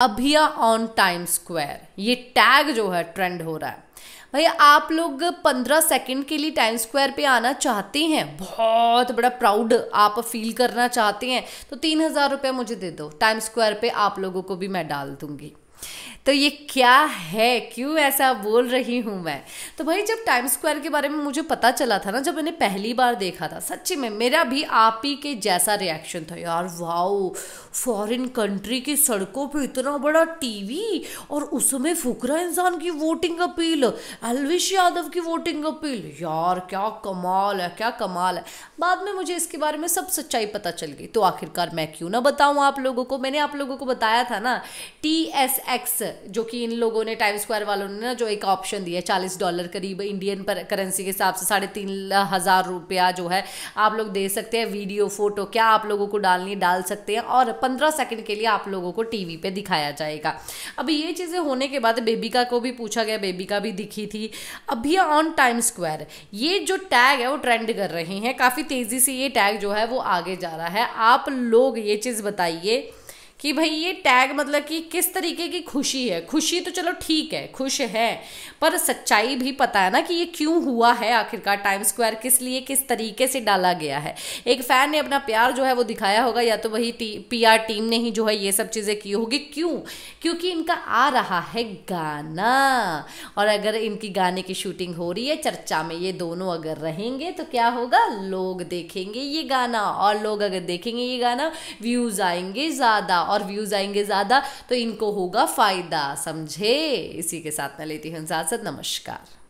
अभिया on time square ये tag जो है ट्रेंड हो रहा है भाई आप लोग पंद्रह सेकंड के लिए टाइम स्क्वायर पे आना चाहते हैं बहुत बड़ा प्राउड आप फील करना चाहते हैं तो तीन हज़ार रुपये मुझे दे दो टाइम स्क्वायर पे आप लोगों को भी मैं डाल दूंगी तो ये क्या है क्यों ऐसा बोल रही हूँ मैं तो भाई जब टाइम स्क्वायर के बारे में मुझे पता चला था ना जब मैंने पहली बार देखा था सच्ची में मेरा भी आप ही के जैसा रिएक्शन था यार वाओ फॉरेन कंट्री की सड़कों पे इतना बड़ा टीवी और उसमें फुकरा इंसान की वोटिंग अपील अलविश यादव की वोटिंग अपील यार क्या कमाल है क्या कमाल है बाद में मुझे इसके बारे में सब सच्चाई पता चल गई तो आखिरकार मैं क्यों ना बताऊँ आप लोगों को मैंने आप लोगों को बताया था ना टी एस एक्स जो कि इन लोगों ने टाइम स्क्वायर वालों ने ना जो एक ऑप्शन दिया है चालीस डॉलर करीब इंडियन पर करेंसी के हिसाब से साढ़े तीन हज़ार रुपया जो है आप लोग दे सकते हैं वीडियो फोटो क्या आप लोगों को डालनी डाल सकते हैं और पंद्रह सेकेंड के लिए आप लोगों को टी पर दिखाया जाएगा अब ये चीज़ें होने के बाद बेबिका को भी पूछा गया बेबिका भी दिखी थी अभी ऑन टाइम स्क्वायर ये जो टैग है वो ट्रेंड कर रहे हैं काफ़ी तेज़ी से ये टैग जो है वो आगे जा रहा है आप लोग ये चीज़ बताइए कि भाई ये टैग मतलब कि किस तरीके की खुशी है खुशी तो चलो ठीक है खुश है पर सच्चाई भी पता है ना कि ये क्यों हुआ है आखिरकार टाइम स्क्वायर किस लिए किस तरीके से डाला गया है एक फ़ैन ने अपना प्यार जो है वो दिखाया होगा या तो वही टी, पी टीम ने ही जो है ये सब चीज़ें की होगी क्यों क्योंकि इनका आ रहा है गाना और अगर इनकी गाने की शूटिंग हो रही है चर्चा में ये दोनों अगर रहेंगे तो क्या होगा लोग देखेंगे ये गाना और लोग अगर देखेंगे ये गाना व्यूज़ आएंगे ज़्यादा और व्यूज आएंगे ज़्यादा तो इनको होगा फ़ायदा समझे इसी के साथ मैं लेती हूँ इजाज़त नमस्कार